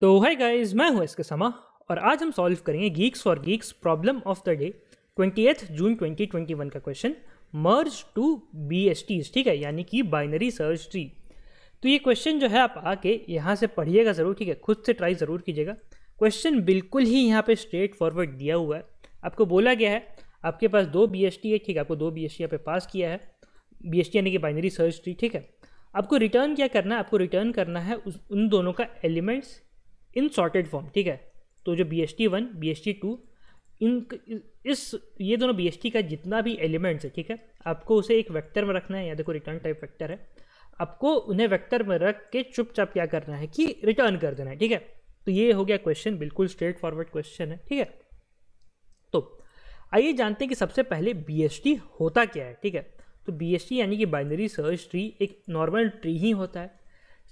तो hi guys मैं हूं इसके समा और आज हम सॉल्व करेंगे geeks for geeks problem of the day twenty June 2021 का question merge two B S Ts ठीक है यानी कि बाइनरी सर्च ट्री तो ये क्वेश्चन जो है आप आके यहाँ से पढ़िएगा ज़रूर ठीक है खुद से ट्राई ज़रूर कीजिएगा क्वेश्चन बिल्कुल ही यहाँ पे स्ट्रेट फॉरवर्ड दिया हुआ है आपको बोला गया है आपके पास दो बी एस टी है ठीक है आपको दो बी एस टी यहाँ पे पास किया है बी एस टी यानी कि बाइनरी सर्च ट्री ठीक है आपको रिटर्न क्या करना है आपको रिटर्न करना है उस उन दोनों का एलिमेंट्स इन सॉर्टेड फॉर्म ठीक है तो जो B S T one B S T two इन इस ये दोनों बी एस टी का जितना भी एलिमेंट्स है ठीक है आपको उसे एक वेक्टर में रखना है या देखो रिटर्न टाइप वेक्टर है आपको उन्हें वेक्टर में रख के चुपचाप क्या करना है कि रिटर्न कर देना है ठीक है तो ये हो गया क्वेश्चन बिल्कुल स्ट्रेट फॉरवर्ड क्वेश्चन है ठीक है तो आइए जानते हैं कि सबसे पहले बी होता क्या है ठीक है तो बी यानी कि बाइनरी सर्च ट्री एक नॉर्मल ट्री ही होता है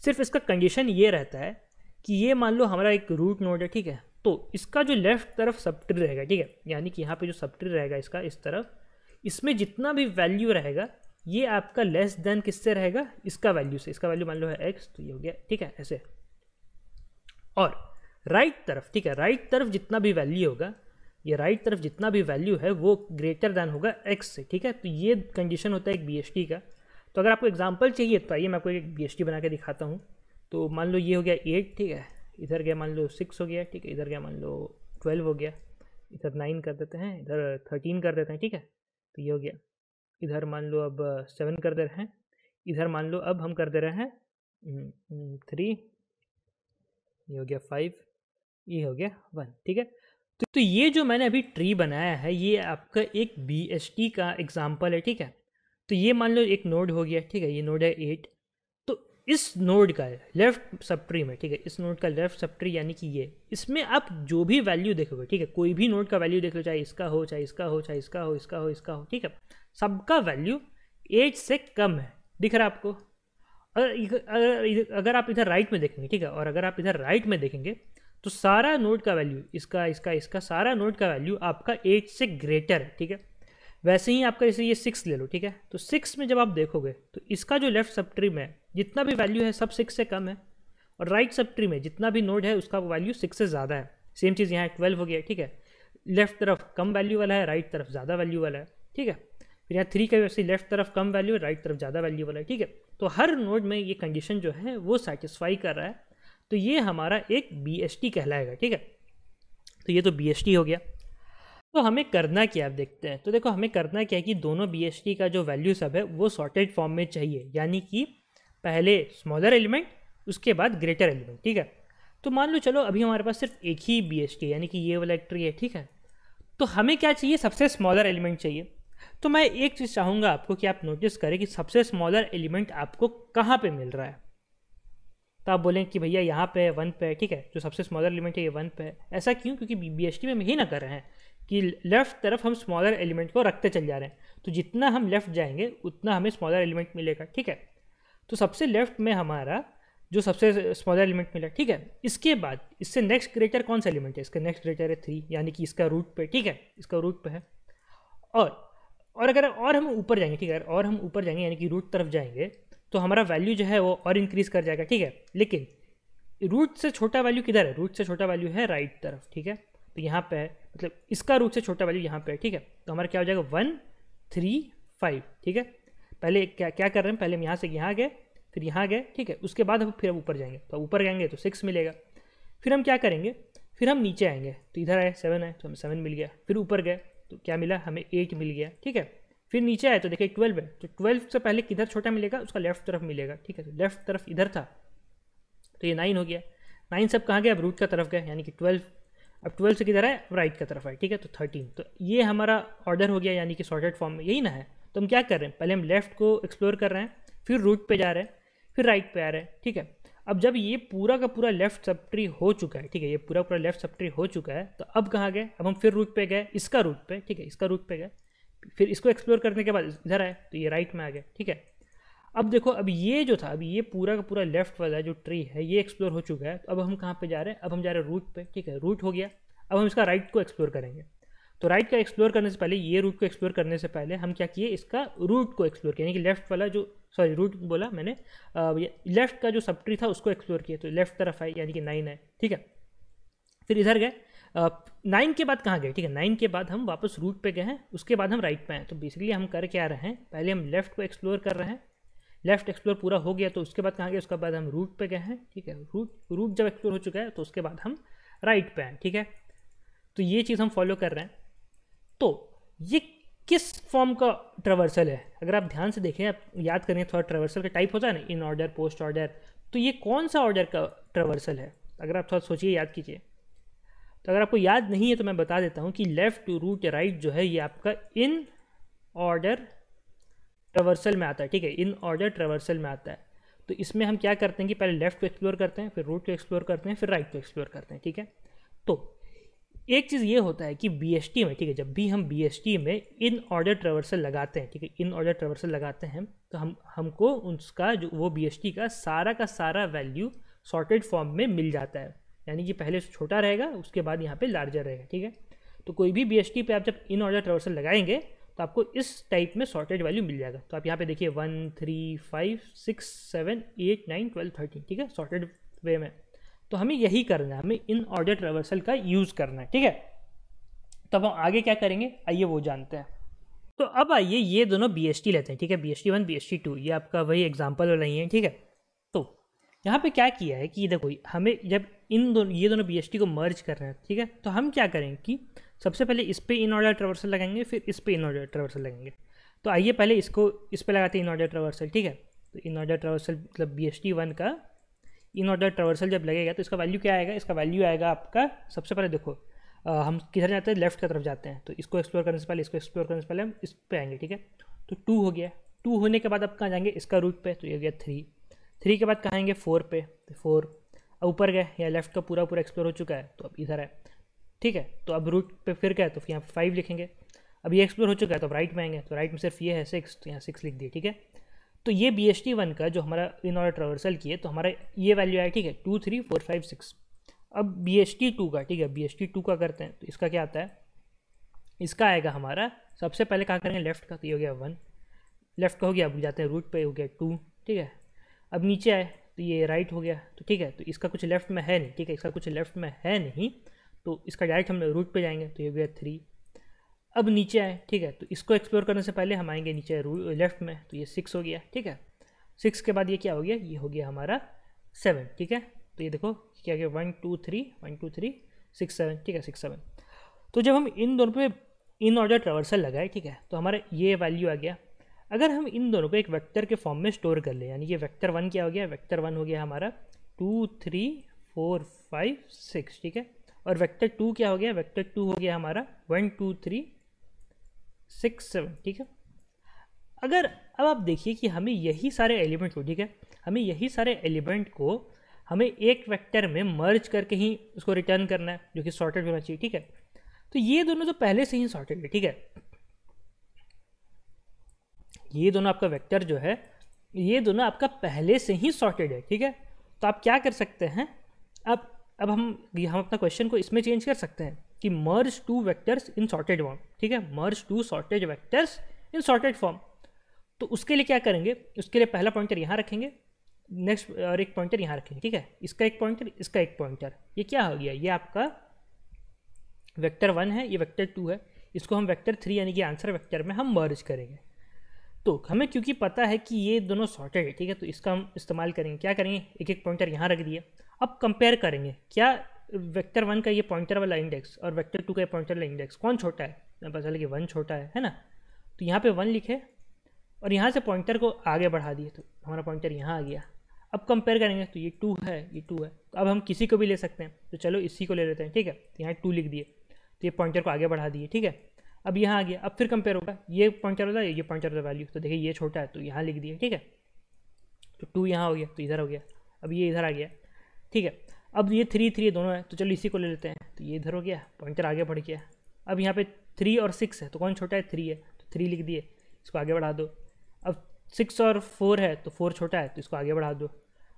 सिर्फ इसका कंडीशन ये रहता है कि ये मान लो हमारा एक रूट नोड है ठीक है तो इसका जो लेफ्ट तरफ सब ट्री रहेगा ठीक है यानी कि यहाँ पे जो सब ट्री रहेगा इसका इस तरफ इसमें जितना भी वैल्यू रहेगा ये आपका लेस देन किससे रहेगा इसका वैल्यू से इसका वैल्यू मान लो है एक्स तो ये हो गया ठीक है ऐसे और राइट तरफ ठीक है राइट तरफ जितना भी वैल्यू होगा ये राइट तरफ जितना भी वैल्यू है वो ग्रेटर दैन होगा एक्स से ठीक है तो ये कंडीशन होता है एक बी का तो अगर आपको एग्जाम्पल चाहिए तो आइए मैं आपको एक बी बना के दिखाता हूँ तो मान लो ये हो गया एट ठीक है इधर गया मान लो सिक्स हो गया ठीक है इधर गया मान लो ट्वेल्व हो गया इधर नाइन कर देते हैं इधर थर्टीन कर देते हैं ठीक है तो ये हो गया इधर मान लो अब सेवन कर दे रहे हैं इधर मान लो अब हम कर दे रहे हैं थ्री हम्म, हम्म, ये हो गया फाइव ये हो गया वन ठीक है तो, तो ये जो मैंने अभी ट्री बनाया है ये आपका एक बी एस टी का एग्जाम्पल है ठीक है तो ये मान लो एक नोड हो गया ठीक है ये नोड है एट इस नोड का लेफ्ट सब ट्री में ठीक है इस नोड का लेफ्ट सब ट्री यानी कि ये इसमें आप जो भी वैल्यू देखोगे ठीक है कोई भी नोड का वैल्यू देख लो चाहे इसका हो चाहे इसका हो चाहे इसका हो इसका हो इसका हो ठीक है सबका वैल्यू एट से कम है दिख रहा है आपको अगर अगर आप इधर राइट में देखेंगे ठीक है और अगर आप इधर राइट में देखेंगे तो सारा नोड का वैल्यू इसका इसका इसका सारा नोड का वैल्यू आपका एट से ग्रेटर है ठीक है वैसे ही आपका जैसे ये सिक्स ले लो ठीक है तो सिक्स में जब आप देखोगे तो इसका जो लेफ्ट सब ट्री में जितना भी वैल्यू है सब सिक्स से कम है और राइट सब ट्री में जितना भी नोड है उसका वैल्यू सिक्स से ज़्यादा है सेम चीज़ यहाँ ट्वेल्व हो गया ठीक है लेफ्ट तरफ कम वैल्यू वाला है राइट तरफ ज़्यादा वैल्यू वाला है ठीक है फिर यहाँ थ्री का वैसे लेफ्ट तरफ कम वैल्यू राइट तरफ ज़्यादा वैल्यू वाला है ठीक है तो हर नोड में ये कंडीशन जो है वो सेटिस्फाई कर रहा है तो ये हमारा एक बी कहलाएगा ठीक है तो ये तो बी हो गया तो हमें करना क्या है देखते हैं तो देखो हमें करना क्या है कि दोनों बी का जो वैल्यू सब है वो सॉर्टेड फॉर्म में चाहिए यानी कि पहले स्मॉलर एलिमेंट उसके बाद ग्रेटर एलिमेंट ठीक है तो मान लो चलो अभी हमारे पास सिर्फ एक ही बी यानी कि ये वाला एक ट्री है ठीक है तो हमें क्या चाहिए सबसे स्मॉलर एलिमेंट चाहिए तो मैं एक चीज़ चाहूँगा आपको कि आप नोटिस करें कि सबसे स्मॉलर एलिमेंट आपको कहाँ पर मिल रहा है तो आप बोलें कि भैया यहाँ पे वन पे ठीक है जो सबसे स्मॉलर एलिमेंट है ये वन पे है ऐसा क्यों क्योंकि बी में हम यही ना कर रहे हैं कि लेफ़्ट तरफ हम स्मॉलर एलिमेंट को रखते चल जा रहे हैं तो जितना हम लेफ़्ट जाएंगे उतना हमें स्मॉलर एलिमेंट मिलेगा ठीक है तो सबसे लेफ़्ट में हमारा जो सबसे स्मॉलर एलिमेंट मिला ठीक है इसके बाद इससे नेक्स्ट ग्रेटर कौन सा एलिमेंट है इसका नेक्स्ट ग्रेटर है थ्री यानी कि इसका रूट पे ठीक है इसका रूट पे है और और अगर और हम ऊपर जाएंगे ठीक है और हम ऊपर जाएंगे यानी कि रूट तरफ जाएंगे तो हमारा वैल्यू जो है वो और इंक्रीज़ कर जाएगा ठीक है लेकिन रूट से छोटा वैल्यू किधर है रूट से छोटा वैल्यू है राइट तरफ ठीक है तो यहाँ पर है मतलब इसका रूट से छोटा वैल्यू यहाँ पे है ठीक है तो हमारा क्या हो जाएगा वन थ्री फाइव ठीक है पहले क्या क्या कर रहे हैं पहले हम यहाँ से यहाँ गए फिर यहाँ गए ठीक है उसके बाद हम फिर हम ऊपर जाएंगे तो ऊपर जाएंगे तो सिक्स मिलेगा फिर हम क्या करेंगे फिर हम नीचे आएंगे तो इधर आए सेवन आए तो हमें सेवन मिल गया फिर ऊपर गए तो क्या मिला हमें एट मिल गया ठीक है फिर नीचे आए तो देखिए ट्वेल्व है तो ट्वेल्व से पहले किधर छोटा मिलेगा उसका लेफ्ट तरफ मिलेगा ठीक है तो लेफ्ट तरफ इधर था तो ये नाइन हो गया नाइन सब कहाँ गए अब रूट का तरफ गए यानी कि ट्वेल्व अब ट्वेल्व से किधर है राइट की तरफ है ठीक है तो थर्टीन तो ये हमारा ऑर्डर हो गया यानी कि सॉर्टेड फॉर्म में यही ना है तो हम क्या कर रहे हैं पहले हम लेफ्ट को एक्सप्लोर कर रहे हैं फिर रूट पे जा रहे हैं फिर राइट पे आ रहे हैं ठीक है अब जब ये पूरा का पूरा लेफ्ट सब ट्री हो चुका है ठीक है ये पूरा पूरा लेफ्ट सब ट्री हो चुका है तो अब कहाँ गए अब हम फिर रूट पे गए इसका रूट पे ठीक है इसका रूट पे गए फिर इसको एक्सप्लोर करने के बाद इधर आए तो ये राइट में आ गए ठीक है अब देखो अब ये जो था अब ये पूरा का पूरा लेफ्ट वाला जो ट्री है ये एक्सप्लोर हो चुका है तो अब हम कहाँ पे जा रहे हैं अब हम जा रहे हैं रूट पे ठीक है रूट हो गया अब हम इसका राइट को एक्सप्लोर करेंगे तो राइट का एक्सप्लोर करने से पहले ये रूट को एक्सप्लोर करने से पहले हम क्या किए इसका रूट को एक्सप्लोर किया यानी कि लेफ्ट वाला जो सॉरी रूट बोला मैंने लेफ्ट का जो सब ट्री था उसको एक्सप्लोर किया तो लेफ्ट तरफ आई यानी कि नाइन है ठीक है फिर इधर गए नाइन के बाद कहाँ गए ठीक है नाइन के बाद हम वापस रूट पे गए हैं उसके बाद हम राइट पे हैं तो बेसिकली हम कर क्या रहे हैं पहले हम लेफ्ट को एक्सप्लोर कर रहे हैं लेफ्ट एक्सप्लोर पूरा हो गया तो उसके बाद कहाँ गए उसके बाद हम रूट पे गए हैं ठीक है रूट रूट जब एक्सप्लोर हो चुका है तो उसके बाद हम राइट पे हैं ठीक है तो ये चीज़ हम फॉलो कर रहे हैं तो ये किस फॉर्म का ट्रवर्सल है अगर आप ध्यान से देखें आप याद करें थोड़ा ट्रवर्सल का टाइप होता है ना इन ऑर्डर पोस्ट ऑर्डर तो ये कौन सा ऑर्डर का ट्रवर्सल है अगर आप थोड़ा सोचिए याद कीजिए तो अगर आपको याद नहीं है तो मैं बता देता हूँ कि लेफ़्ट रूट राइट जो है ये आपका इन ऑर्डर ट्रवर्सल में आता है ठीक है इन ऑर्डर ट्रवर्सल में आता है तो इसमें हम क्या करते हैं कि पहले लेफ्ट को एक्सप्लोर करते हैं फिर रूट को एक्सप्लोर करते हैं फिर राइट को एक्सप्लोर करते हैं ठीक है तो एक चीज़ ये होता है कि बी में ठीक है जब भी हम बी में इन ऑर्डर ट्रवर्सल लगाते हैं ठीक है इन ऑर्डर ट्रवर्सल लगाते हैं तो हम हमको उसका जो वो बी का सारा का सारा वैल्यू सॉर्टेड फॉर्म में मिल जाता है यानी कि पहले छोटा रहेगा उसके बाद यहाँ पे लार्जर रहेगा ठीक है तो कोई भी बी पे आप जब इन ऑर्डर ट्रवर्सल लगाएंगे तो आपको इस टाइप में सॉर्टेड वैल्यू मिल जाएगा तो आप यहाँ पे देखिए one three five six seven eight nine twelve thirteen ठीक है सॉर्टेड वे में तो हमें यही करना है हमें इन ऑर्डर ट्रेवर्सल का यूज़ करना है ठीक है तब तो हम आगे क्या करेंगे आइए वो जानते हैं तो अब आइए ये दोनों बी एस टी लेते हैं ठीक है B S T one B S T two ये आपका वही एग्जाम्पल वाला ही है ठीक है तो यहाँ पे क्या किया है कि देखो हमें जब इन दोनों ये दोनों बी एस टी को मर्ज कर रहे हैं ठीक है तो हम क्या करें कि सबसे पहले इस पर इन ऑर्डर ट्रवर्सल लगाएंगे फिर इस पर इन ऑर्डर ट्रवर्सल लगाएंगे तो आइए पहले इसको इस पर लगाते हैं इन ऑर्डर ट्रवर्सल ठीक है तो इन ऑर्डर ट्रवर्सल मतलब बी एस टी वन का इन ऑर्डर ट्रवर्सल जब लगेगा तो इसका वैल्यू क्या आएगा इसका वैल्यू आएगा आपका सबसे पहले देखो आ, हम किधर जाते हैं लेफ्ट की तरफ जाते हैं तो इसको एक्सप्लोर करने से पहले इसको एक्सप्लोर करने से पहले हम इस पर आएंगे ठीक है तो टू हो गया टू होने के बाद आप कहाँ जाएंगे इसका रूट पे तो ये गया थ्री थ्री के बाद कहाँ आएंगे फोर पे तो फोर ऊपर गए या लेफ्ट का पूरा पूरा एक्सप्लोर हो चुका है तो अब इधर है ठीक है तो अब रूट पे फिर क्या है तो यहाँ पर फाइव लिखेंगे अब ये एक्सप्लोर हो चुका है तो अब राइट में आएंगे तो राइट में सिर्फ ये है सिक्स तो यहाँ सिक्स लिख दिए ठीक है तो ये बी एस टी वन का जो हमारा इन ऑर्डर ट्रावर्सल किए तो हमारा ये वैल्यू आया ठीक है two three four five six अब बी एस टी टू का ठीक है बी एस टी टू का करते हैं तो इसका क्या आता है इसका आएगा हमारा सबसे पहले कहाँ करेंगे लेफ्ट का तो ये हो गया वन लेफ्ट का हो गया अब जाते हैं रूट पे हो गया टू ठीक है अब नीचे आए तो ये राइट हो गया तो ठीक है तो इसका कुछ लेफ्ट में है नहीं ठीक है इसका कुछ लेफ्ट में है नहीं तो इसका डायरेक्ट हम रूट पे जाएंगे तो ये हो गया थ्री अब नीचे आए ठीक है तो इसको एक्सप्लोर करने से पहले हम आएंगे नीचे लेफ्ट में तो ये सिक्स हो गया ठीक है सिक्स के बाद ये क्या हो गया ये हो गया हमारा सेवन ठीक है तो ये देखो क्या क्या one two three one two three six seven ठीक है सिक्स सेवन तो जब हम इन दोनों पे इन ऑर्डर ट्रावर्सल लगाए ठीक है तो हमारा ये वैल्यू आ गया अगर हम इन दोनों को एक वैक्टर के फॉर्म में स्टोर कर ले यानी ये वैक्टर वन क्या हो गया वैक्टर वन हो गया हमारा two three four five six ठीक है और वेक्टर टू क्या हो गया वेक्टर टू हो गया हमारा one two three six seven ठीक है अगर अब आप देखिए कि हमें यही सारे एलिमेंट को ठीक है हमें यही सारे एलिमेंट को हमें एक वेक्टर में मर्ज करके ही उसको रिटर्न करना है जो कि सॉर्टेड होना चाहिए ठीक है तो ये दोनों तो पहले से ही सॉर्टेड है ठीक है ये दोनों आपका वेक्टर जो है ये दोनों आपका पहले से ही सॉर्टेड है ठीक है तो आप क्या कर सकते हैं आप अब हम हम अपना क्वेश्चन को इसमें चेंज कर सकते हैं कि merge two vectors in sorted form ठीक है merge two sorted vectors in sorted form तो उसके लिए क्या करेंगे उसके लिए पहला पॉइंटर यहाँ रखेंगे नेक्स्ट और एक पॉइंटर यहाँ रखेंगे ठीक है इसका एक पॉइंटर इसका एक पॉइंटर ये क्या हो गया ये आपका वेक्टर वन है ये वेक्टर टू है इसको हम वेक्टर थ्री यानी कि आंसर वेक्टर में हम मर्ज करेंगे तो हमें क्योंकि पता है कि ये दोनों सॉर्टेड है ठीक है तो इसका हम इस्तेमाल करेंगे क्या करेंगे एक एक पॉइंटर यहाँ रख दिया अब कंपेयर करेंगे क्या वेक्टर वन का ये पॉइंटर वाला इंडेक्स और वेक्टर टू का ये पॉइंटर वाला इंडेक्स कौन छोटा है पता चला कि वन छोटा है है ना तो यहाँ पे वन लिखे और यहाँ से पॉइंटर को आगे बढ़ा दिए तो हमारा पॉइंटर यहाँ आ गया अब कंपेयर करेंगे तो ये टू है ये टू है तो अब हम किसी को भी ले सकते हैं तो चलो इसी को ले लेते हैं ठीक है तो यहाँ टू लिख दिए तो ये पॉइंटर को आगे बढ़ा दिए ठीक है अब यहाँ आ गया अब फिर कंपेयर होगा ये पॉइंट होता है ये पॉइंट होता है वैल्यू तो देखिए ये छोटा है तो यहाँ लिख दिया ठीक है तो टू यहाँ हो गया तो इधर हो गया अब ये इधर आ गया ठीक है अब ये थ्री थ्री दोनों है तो चलो इसी को ले लेते हैं तो ये इधर हो गया पॉइंटर आगे बढ़ गया अब यहाँ पे थ्री और सिक्स है तो कौन छोटा है थ्री है तो थ्री लिख दिए इसको आगे बढ़ा दो अब सिक्स और फोर है तो फोर छोटा है तो इसको आगे बढ़ा दो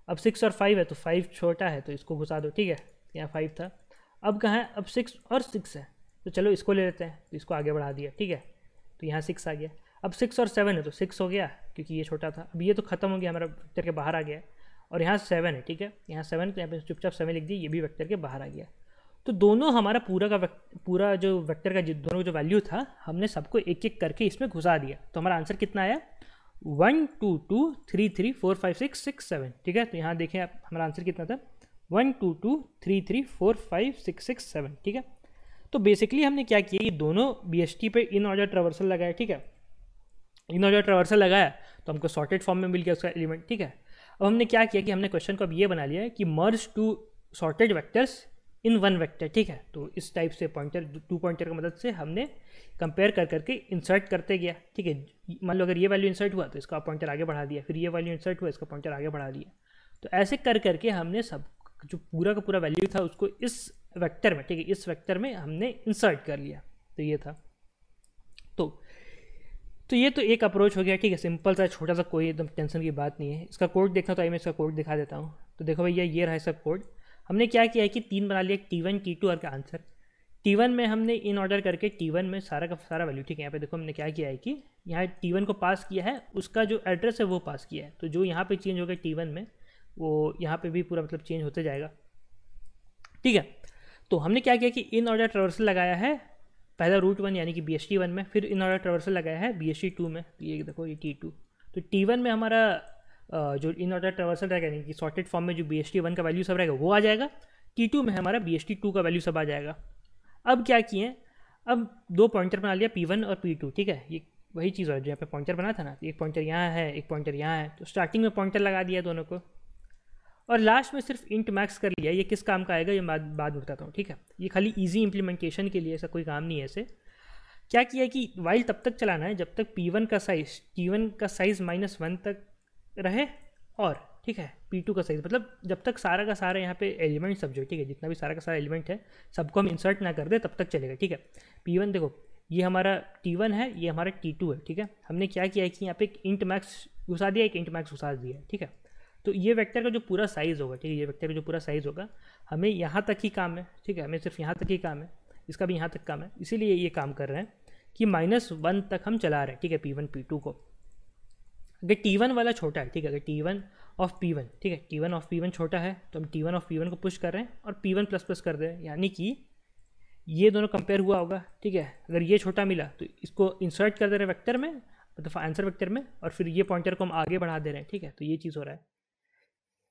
अब सिक्स और फाइव है तो फाइव छोटा है तो इसको घुसा दो ठीक है यहाँ फाइव था अब कहाँ है अब सिक्स और सिक्स है तो चलो इसको ले लेते हैं तो इसको आगे बढ़ा दिया ठीक है तो यहाँ सिक्स आ गया अब सिक्स और सेवन है तो सिक्स हो गया क्योंकि ये छोटा था अब ये तो खत्म हो गया हमारा वैक्टर के बाहर आ गया और यहाँ सेवन है ठीक है यहाँ सेवन तो यहाँ पे चुपचाप सेवन लिख दिए ये भी वैक्टर के बाहर आ गया तो दोनों हमारा पूरा का पूरा जो वैक्टर का दोनों जो वैल्यू था हमने सबको एक एक करके इसमें घुसा दिया तो हमारा आंसर कितना आया one two two three three four five six six seven ठीक है तो यहाँ देखें आप हमारा आंसर कितना था one two two three three four five six six seven ठीक है तो बेसिकली हमने क्या किया ये दोनों बी एस टी पे इन ऑर्डर ट्रवर्सल लगाया ठीक है इन ऑर्डर ट्रवर्सल लगाया तो हमको सॉर्टेड फॉर्म में मिल गया उसका एलिमेंट ठीक है अब हमने क्या किया कि हमने क्वेश्चन को अब ये बना लिया है कि merge two sorted vectors in one vector ठीक है तो इस टाइप से पॉइंटर टू पॉइंटर की मदद से हमने कंपेयर कर करके इंसर्ट करते गया ठीक है मान लो अगर ये वैल्यू इंसर्ट हुआ तो इसका पॉइंटर आगे बढ़ा दिया फिर ये वैल्यू इंसर्ट हुआ इसका पॉइंटर आगे बढ़ा दिया तो ऐसे कर करके हमने सब जो पूरा का पूरा वैल्यू था उसको इस वेक्टर में ठीक है इस वेक्टर में हमने इंसर्ट कर लिया तो ये था तो तो ये तो एक अप्रोच हो गया ठीक है सिंपल सा छोटा सा कोई एकदम टेंशन की बात नहीं है इसका कोड देखना तो आई मैं इसका कोड दिखा देता हूँ तो देखो भैया ये रहा इसका कोड हमने क्या किया है कि तीन बना लिया टी वन टी टू और का आंसर टी वन में हमने इन ऑर्डर करके टी वन में सारा का सारा वैल्यू ठीक है यहाँ पे देखो हमने क्या किया है कि यहाँ टी वन को पास किया है उसका जो एड्रेस है वो पास किया है तो जो यहाँ पे चेंज हो गया टी वन में वो यहाँ पे भी पूरा मतलब चेंज होते जाएगा ठीक है तो हमने क्या किया कि इन ऑर्डर ट्रवर्सल लगाया है पहला रूट वन यानी कि बी एस टी वन में फिर इन ऑर्डर ट्रवर्सल लगाया है बी एस टी टू में तो ये देखो ये टी टू तो टी वन में हमारा जो इन ऑर्डर ट्रवर्सल रहेगा यानी कि सॉर्टेड फॉर्म में जो बी एस टी वन का वैल्यू सब रहेगा वो आ जाएगा टी टू में हमारा बी एस टी टू का वैल्यू सब आ जाएगा अब क्या किए अब दो पॉइंटर बना लिया पी वन और पी टू ठीक है ये वही चीज़ हो है जो यहाँ पे पॉइंटर बना था ना एक पॉइंटर यहाँ है एक पॉइंटर यहाँ है तो स्टार्टिंग में पॉइंटर लगा दिया दोनों को और लास्ट में सिर्फ इंट मैक्स कर लिया ये किस काम का आएगा ये बाद बाद में बताता हूँ ठीक है ये खाली ईजी इम्प्लीमेंटेशन के लिए ऐसा कोई काम नहीं है ऐसे क्या किया कि वाइल तब तक चलाना है जब तक पी वन का साइज टी वन का साइज़ माइनस वन तक रहे और ठीक है पी टू का साइज़ मतलब जब तक सारा का सारा यहाँ पे एलिमेंट सब जो ठीक है जितना भी सारा का सारा एलिमेंट है सबको हम इंसर्ट ना कर दें तब तक चलेगा ठीक है पी वन देखो ये हमारा टी वन है ये हमारा टी टू है ठीक है हमने क्या किया है कि यहाँ पे एक इंट मैक्स घुसा दिया एक इंट मैक्स घुसा दिया ठीक है तो ये वेक्टर का जो पूरा साइज़ होगा ठीक है ये वेक्टर का जो पूरा साइज़ होगा हमें यहाँ तक ही काम है ठीक है हमें सिर्फ यहाँ तक ही काम है इसका भी यहाँ तक काम है इसीलिए ये काम कर रहे हैं कि माइनस वन तक हम चला रहे हैं ठीक है पी वन पी टू को अगर टी वन वाला छोटा है ठीक है अगर T one of P one ठीक है T one of P one छोटा है तो हम T one of P one को पुश कर रहे हैं और पी वन प्लस प्लस कर दे यानी कि ये दोनों कंपेयर हुआ होगा ठीक है अगर ये छोटा मिला तो इसको इंसर्ट कर दे रहे हैं वैक्टर में मतलब आंसर वैक्टर में और फिर ये पॉइंटर को हम आगे बढ़ा दे रहे हैं ठीक है तो ये चीज़ हो रहा है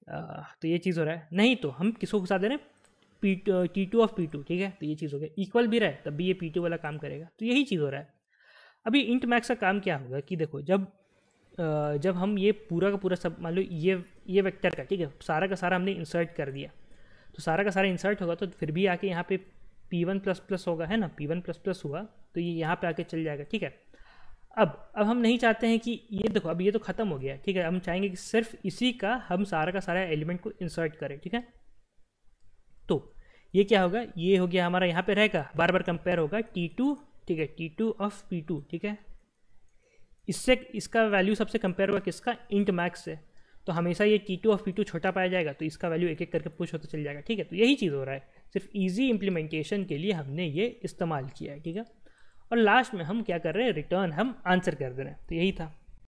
तो ये चीज़ हो रहा है नहीं तो हम किसको घुसा दे रहे हैं P T two of P two ठीक है तो ये चीज़ हो गया इक्वल भी रहे तब भी ये पी टू वाला काम करेगा तो यही चीज़ हो रहा है अभी इंट मैक्स का काम क्या होगा कि देखो जब जब हम ये पूरा का पूरा सब मान लो ये ये वेक्टर का ठीक है सारा का सारा हमने इंसर्ट कर दिया तो सारा का सारा इंसर्ट होगा तो फिर भी आके यहाँ पे पी वन प्लस प्लस होगा है ना पी वन प्लस प्लस हुआ तो ये यहाँ पे आके चल जाएगा ठीक है अब अब हम नहीं चाहते हैं कि ये देखो अब ये तो ख़त्म हो गया ठीक है हम चाहेंगे कि सिर्फ इसी का हम सारा का सारा एलिमेंट को इंसर्ट करें ठीक है तो ये क्या होगा ये हो गया हमारा यहाँ पे रहेगा बार बार कंपेयर होगा टी टू ठीक है T two of P two ठीक है इससे इसका वैल्यू सबसे कंपेयर होगा किसका इंट मैक्स से तो हमेशा ये T two of P two छोटा पाया जाएगा तो इसका वैल्यू एक एक करके पुश होता चल जाएगा ठीक है तो यही चीज़ हो रहा है सिर्फ ईजी इम्प्लीमेंटेशन के लिए हमने ये इस्तेमाल किया है ठीक है और लास्ट में हम क्या कर रहे हैं रिटर्न हम आंसर कर दे रहे हैं तो यही था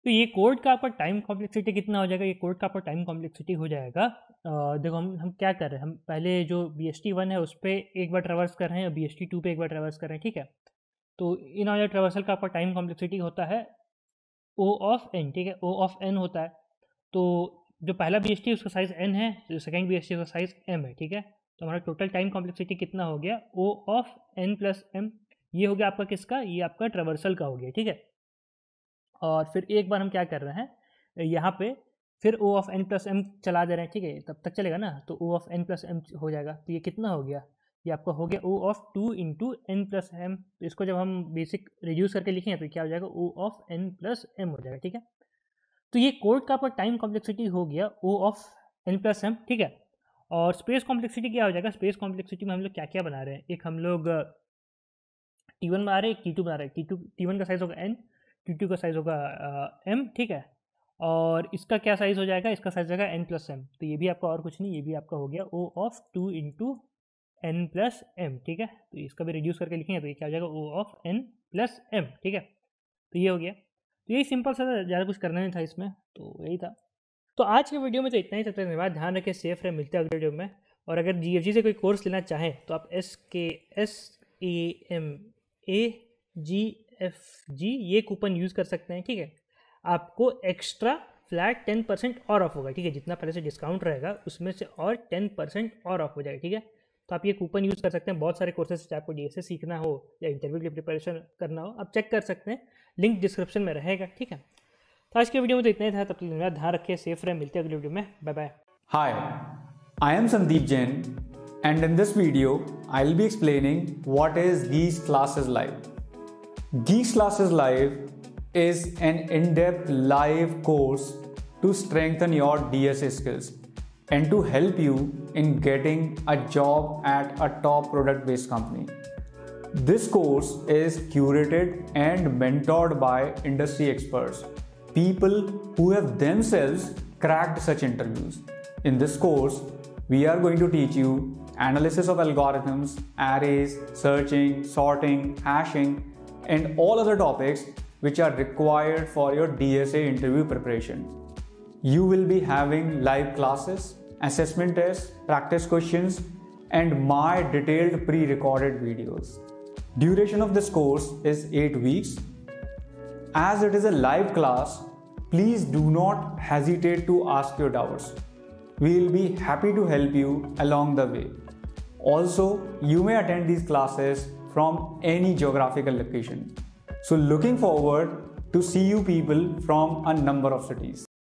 तो ये कोड का आपका टाइम कॉम्प्लेक्सिटी कितना हो जाएगा ये कोड का आपका टाइम कॉम्प्लेक्सिटी हो जाएगा आ, देखो हम हम क्या कर रहे हैं हम पहले जो बी एस टी वन है उस पर एक बार ट्रेवर्स कर रहे हैं बी एस टी टू पर एक बार ट्रेवर्स कर रहे हैं ठीक है तो इन ऑर्डर ट्रेवर्सल का आपका टाइम कॉम्प्लेक्सिटी होता है ओ ऑफ एन ठीक है ओ ऑफ एन होता है तो जो पहला बी एस टी उसका साइज़ एन है जो सेकेंड बी एस टी उसका साइज़ एम है ठीक है तो हमारा टोटल टाइम कॉम्प्लेक्सिटी कितना हो गया O of N plus M ये हो गया आपका किसका ये आपका ट्रेवर्सल का हो गया ठीक है और फिर एक बार हम क्या कर रहे हैं यहाँ पे फिर O of N plus m चला दे रहे हैं ठीक है तब तक चलेगा ना तो O of N plus m हो जाएगा तो ये कितना हो गया ये आपका हो गया O of two into n plus m तो इसको जब हम बेसिक रिड्यूस करके लिखेंगे तो क्या हो जाएगा O of N plus m हो जाएगा ठीक है तो ये कोर्ट का आपका टाइम कॉम्प्लेक्सिटी हो गया O of N plus m ठीक है और स्पेस कॉम्प्लेक्सिटी क्या हो जाएगा स्पेस कॉम्प्लेक्सिटी में हम लोग क्या क्या बना रहे हैं एक हम लोग टी वन बना रहे हैं टी टू बना रहे हैं टी टू टी वन का साइज़ होगा एन टी टू का साइज़ होगा एम ठीक है और इसका क्या साइज़ हो जाएगा इसका साइज़ होगा एन प्लस एम तो ये भी आपका और कुछ नहीं ये भी आपका हो गया O of two into n plus m ठीक है तो इसका भी रिड्यूस करके लिखेंगे तो ये क्या हो जाएगा O of N plus m ठीक है तो ये हो गया तो यही सिंपल सा था ज़्यादा कुछ करना नहीं था इसमें तो यही था तो आज के वीडियो में तो इतना ही सबसे धन्यवाद ध्यान रखें सेफ रहे मिलते हैं अगले वीडियो में और अगर जी से कोई कोर्स लेना चाहें तो आप S K S A M A G F G ये कूपन यूज़ कर सकते हैं ठीक है आपको एक्स्ट्रा फ्लैट टेन परसेंट और ऑफ होगा ठीक है जितना पहले से डिस्काउंट रहेगा उसमें से और टेन परसेंट और ऑफ हो जाएगा ठीक है तो आप ये कूपन यूज़ कर सकते हैं बहुत सारे कोर्सेज चाहे आपको डी सीखना हो या इंटरव्यू के लिए प्रिपरेशन करना हो आप चेक कर सकते हैं लिंक डिस्क्रिप्शन में रहेगा ठीक है तो आज के वीडियो में तो इतना ही था तब तक धन्यवाद ध्यान रखिए सेफ रहे मिलते हैं अगले वीडियो में bye bye hi I am Sandeep Jain and in this video, I'll be explaining what is Geese Classes Live. Geese Classes Live is an in-depth live course to strengthen your DSA skills and to help you in getting a job at a top product-based company. This course is curated and mentored by industry experts, people who have themselves cracked such interviews. In this course, we are going to teach you analysis of algorithms, arrays, searching, sorting, hashing, and all other topics which are required for your DSA interview preparation. You will be having live classes, assessment tests, practice questions, and my detailed pre recorded videos. Duration of this course is 8 weeks. As it is a live class, please do not hesitate to ask your doubts. We will be happy to help you along the way. Also, you may attend these classes from any geographical location. So looking forward to see you people from a number of cities.